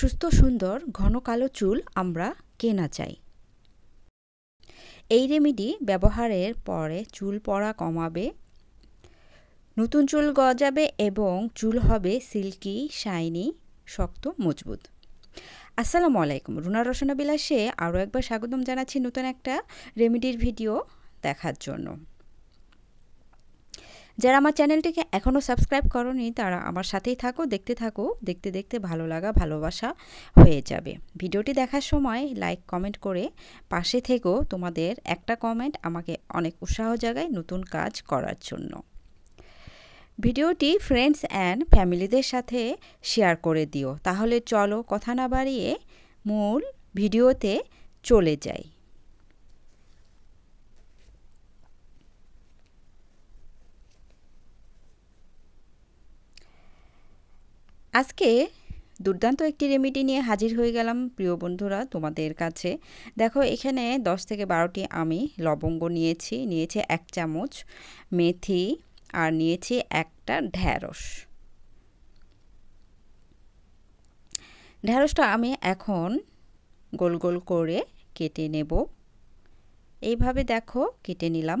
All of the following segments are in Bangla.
সুস্থ সুন্দর ঘন কালো চুল আমরা কেনা চাই এই রেমিডি ব্যবহারের পরে চুল পড়া কমাবে নতুন চুল গজাবে এবং চুল হবে সিল্কি শাইনি শক্ত মজবুত আসসালামু আলাইকুম রুনা রসনা বিলাসে আরও একবার স্বাগতম জানাচ্ছি নতুন একটা রেমিডির ভিডিও দেখার জন্য যারা আমার চ্যানেলটিকে এখনও সাবস্ক্রাইব করনি তারা আমার সাথেই থাকো দেখতে থাকো দেখতে দেখতে ভালো লাগা ভালোবাসা হয়ে যাবে ভিডিওটি দেখার সময় লাইক কমেন্ট করে পাশে থেকেও তোমাদের একটা কমেন্ট আমাকে অনেক উৎসাহ জাগায় নতুন কাজ করার জন্য ভিডিওটি ফ্রেন্ডস অ্যান্ড ফ্যামিলিদের সাথে শেয়ার করে দিও তাহলে চলো কথা না বাড়িয়ে মূল ভিডিওতে চলে যায় আজকে দুর্দান্ত একটি রেমিডি নিয়ে হাজির হয়ে গেলাম প্রিয় বন্ধুরা তোমাদের কাছে দেখো এখানে 10 থেকে বারোটি আমি লবঙ্গ নিয়েছি নিয়েছি এক চামচ মেথি আর নিয়েছি একটা ঢ্যাঁড়স ঢ্যাঁড়সটা আমি এখন গোল গোল করে কেটে নেব এইভাবে দেখো কেটে নিলাম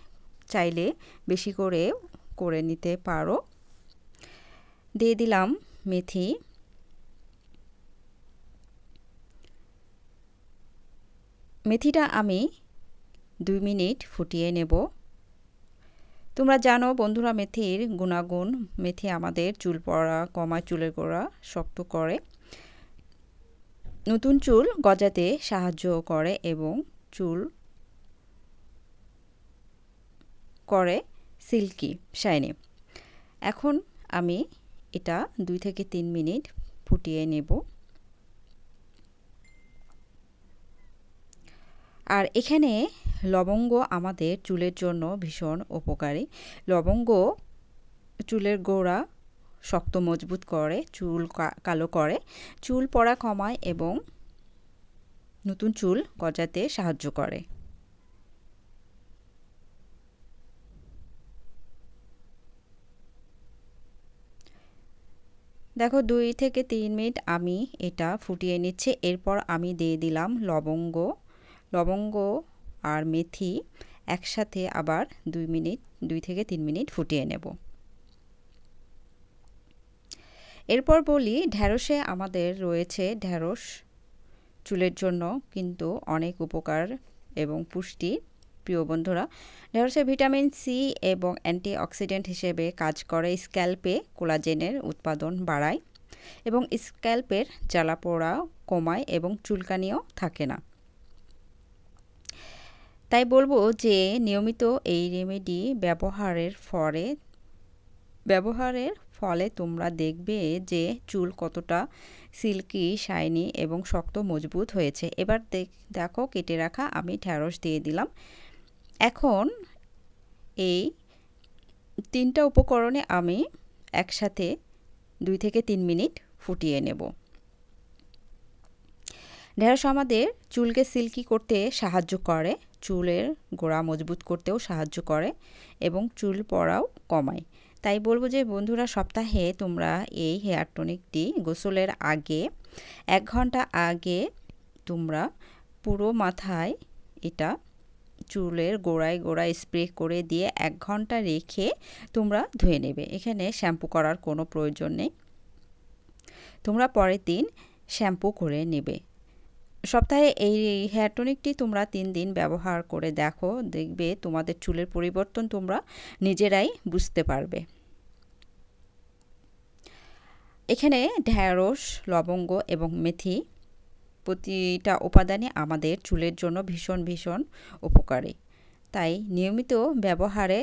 চাইলে বেশি করে করে নিতে পারো দিয়ে দিলাম মেথি মেথিটা আমি দুই মিনিট ফুটিয়ে নেব তোমরা জানো বন্ধুরা মেথির গুণাগুণ মেথি আমাদের চুল পড়া কমায় চুলের গোড়া শক্ত করে নতুন চুল গজাতে সাহায্য করে এবং চুল করে সিল্কি শাইনি এখন আমি এটা দুই থেকে তিন মিনিট ফুটিয়ে নেব আর এখানে লবঙ্গ আমাদের চুলের জন্য ভীষণ উপকারী লবঙ্গ চুলের গোড়া শক্ত মজবুত করে চুল কালো করে চুল পড়া কমায় এবং নতুন চুল গজাতে সাহায্য করে দেখো দুই থেকে তিন মিনিট আমি এটা ফুটিয়ে নিচ্ছি এরপর আমি দিয়ে দিলাম লবঙ্গ লবঙ্গ আর মেথি একসাথে আবার দুই মিনিট দুই থেকে তিন মিনিট ফুটিয়ে নেব এরপর বলি ঢ্যাঁড়সে আমাদের রয়েছে ঢ্যাঁড়স চুলের জন্য কিন্তু অনেক উপকার এবং পুষ্টির প্রিয় বন্ধুরা ঢেঁড়সে ভিটামিন সি এবং অ্যান্টিঅক্সিডেন্ট হিসেবে কাজ করে স্ক্যাল্পে কোলাজেনের উৎপাদন বাড়ায় এবং স্ক্যাল্পের জ্বালাপোড়া কমায় এবং চুলকানিও থাকে না তাই বলবো যে নিয়মিত এই রেমেডি ব্যবহারের ফলে ব্যবহারের ফলে তোমরা দেখবে যে চুল কতটা সিল্কি শাইনি এবং শক্ত মজবুত হয়েছে এবার দেখো কেটে রাখা আমি ঢ্যাঁড়স দিয়ে দিলাম এখন এই তিনটা উপকরণে আমি একসাথে দুই থেকে তিন মিনিট ফুটিয়ে নেব ঢেঁড়স আমাদের চুলকে সিল্কি করতে সাহায্য করে চুলের গোড়া মজবুত করতেও সাহায্য করে এবং চুল পড়াও কমায় তাই বলবো যে বন্ধুরা সপ্তাহে তোমরা এই হেয়ার টনিকটি গোসলের আগে এক ঘন্টা আগে তোমরা পুরো মাথায় এটা চুলের গোড়ায় গোড়ায় স্প্রে করে দিয়ে এক ঘন্টা রেখে তোমরা ধুয়ে নেবে এখানে শ্যাম্পু করার কোনো প্রয়োজন নেই তোমরা পরের দিন শ্যাম্পু করে নেবে সপ্তাহে এই হেয়ার টনিকটি তোমরা তিন দিন ব্যবহার করে দেখো দেখবে তোমাদের চুলের পরিবর্তন তোমরা নিজেরাই বুঝতে পারবে এখানে ঢ্যাঁড়স লবঙ্গ এবং মেথি প্রতিটা উপাদানই আমাদের চুলের জন্য ভীষণ ভীষণ উপকারী তাই নিয়মিত ব্যবহারে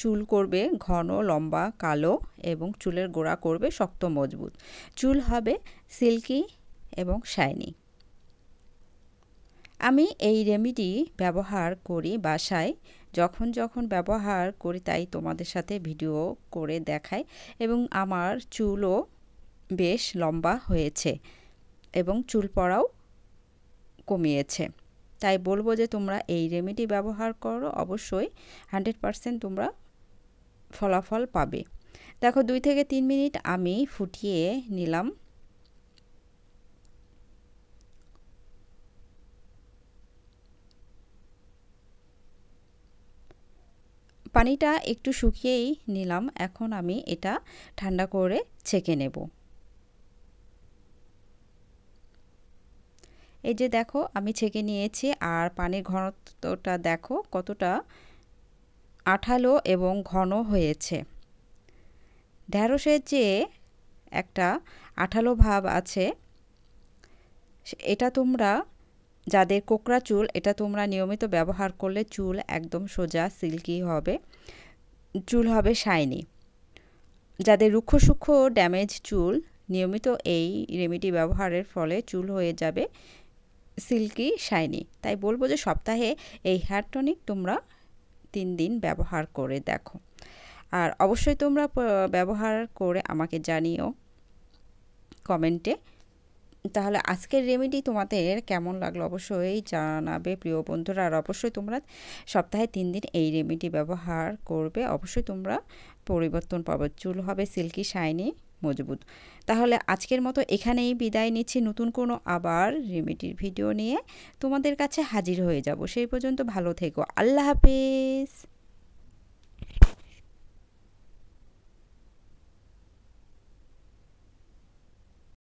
চুল করবে ঘন লম্বা কালো এবং চুলের গোড়া করবে শক্ত মজবুত চুল হবে সিল্কি এবং শাইনি আমি এই রেমিডি ব্যবহার করি বাসায় যখন যখন ব্যবহার করি তাই তোমাদের সাথে ভিডিও করে দেখাই এবং আমার চুলও বেশ লম্বা হয়েছে এবং চুল পড়াও কমিয়েছে তাই বলবো যে তোমরা এই রেমেডি ব্যবহার করো অবশ্যই হান্ড্রেড পারসেন্ট তোমরা ফলাফল পাবে দেখো দুই থেকে তিন মিনিট আমি ফুটিয়ে নিলাম পানিটা একটু শুকিয়েই নিলাম এখন আমি এটা ঠান্ডা করে ছেঁকে নেব এই যে দেখো আমি ছেঁকে নিয়েছি আর পানির ঘনত্বটা দেখো কতটা আঠালো এবং ঘন হয়েছে ঢ্যাঁড়সের যে একটা আঠালো ভাব আছে এটা তোমরা যাদের কোকরা চুল এটা তোমরা নিয়মিত ব্যবহার করলে চুল একদম সোজা সিল্কি হবে চুল হবে শাইনি যাদের রুক্ষ সুক্ষ ড্যামেজ চুল নিয়মিত এই রেমেডি ব্যবহারের ফলে চুল হয়ে যাবে সিল্কি শাইনি তাই বলবো যে সপ্তাহে এই হেয়ার টনিক তোমরা তিন দিন ব্যবহার করে দেখো আর অবশ্যই তোমরা ব্যবহার করে আমাকে জানিও কমেন্টে তাহলে আজকের রেমেডি তোমাদের কেমন লাগলো অবশ্যই জানাবে প্রিয় বন্ধুরা আর অবশ্যই তোমরা সপ্তাহে তিন দিন এই রেমেডি ব্যবহার করবে অবশ্যই তোমরা পরিবর্তন পাবে চুল হবে সিল্কি শাইনি মজবুত তাহলে আজকের মতো এখানেই বিদায় নিচ্ছি নতুন কোনো আবার রেমেডির ভিডিও নিয়ে তোমাদের কাছে হাজির হয়ে যাব সেই পর্যন্ত ভালো থেকো আল্লাহ হাফেজ